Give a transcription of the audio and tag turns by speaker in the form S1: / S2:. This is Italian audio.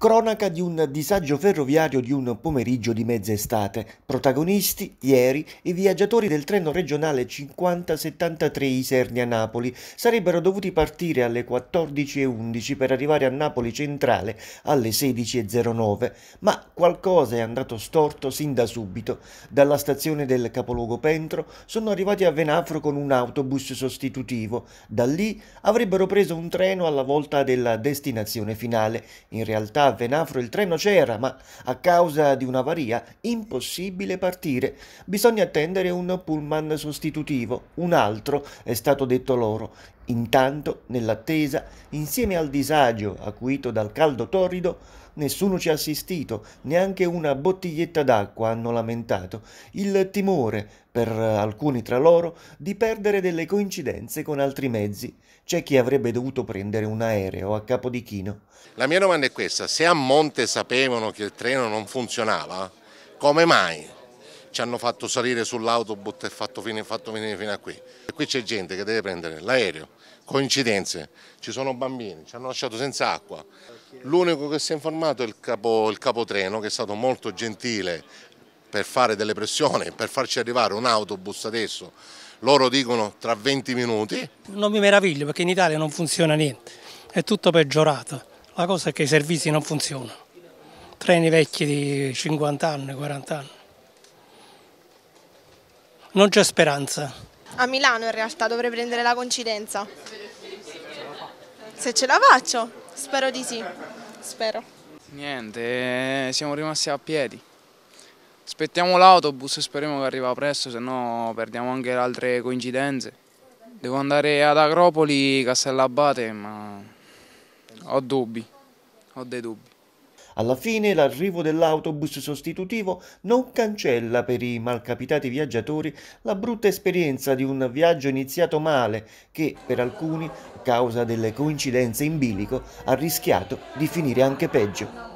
S1: Cronaca di un disagio ferroviario di un pomeriggio di mezza estate. Protagonisti, ieri, i viaggiatori del treno regionale 5073 Isernia-Napoli sarebbero dovuti partire alle 14.11 per arrivare a Napoli Centrale alle 16.09, ma qualcosa è andato storto sin da subito. Dalla stazione del capoluogo Pentro sono arrivati a Venafro con un autobus sostitutivo. Da lì avrebbero preso un treno alla volta della destinazione finale. In realtà Venafro il treno c'era, ma a causa di un'avaria impossibile partire. Bisogna attendere un pullman sostitutivo, un altro, è stato detto loro. Intanto, nell'attesa, insieme al disagio acuito dal caldo torrido, nessuno ci ha assistito, neanche una bottiglietta d'acqua hanno lamentato, il timore, per alcuni tra loro, di perdere delle coincidenze con altri mezzi. C'è chi avrebbe dovuto prendere un aereo a capo di chino.
S2: La mia domanda è questa, se a Monte sapevano che il treno non funzionava, come mai? ci hanno fatto salire sull'autobus e fatto venire fino, fino a qui. E qui c'è gente che deve prendere l'aereo, coincidenze, ci sono bambini, ci hanno lasciato senza acqua. L'unico che si è informato è il, capo, il capotreno che è stato molto gentile per fare delle pressioni, per farci arrivare un autobus adesso. Loro dicono tra 20 minuti.
S3: Non mi meraviglio perché in Italia non funziona niente, è tutto peggiorato. La cosa è che i servizi non funzionano. Treni vecchi di 50 anni, 40 anni non c'è speranza. A Milano in realtà dovrei prendere la coincidenza. Se ce la faccio, spero di sì, spero.
S2: Niente, eh, siamo rimasti a piedi. Aspettiamo l'autobus e speriamo che arriva presto, se no perdiamo anche le altre coincidenze. Devo andare ad
S1: Acropoli, Castellabate, ma ho dubbi, ho dei dubbi. Alla fine l'arrivo dell'autobus sostitutivo non cancella per i malcapitati viaggiatori la brutta esperienza di un viaggio iniziato male che per alcuni, a causa delle coincidenze in bilico, ha rischiato di finire anche peggio.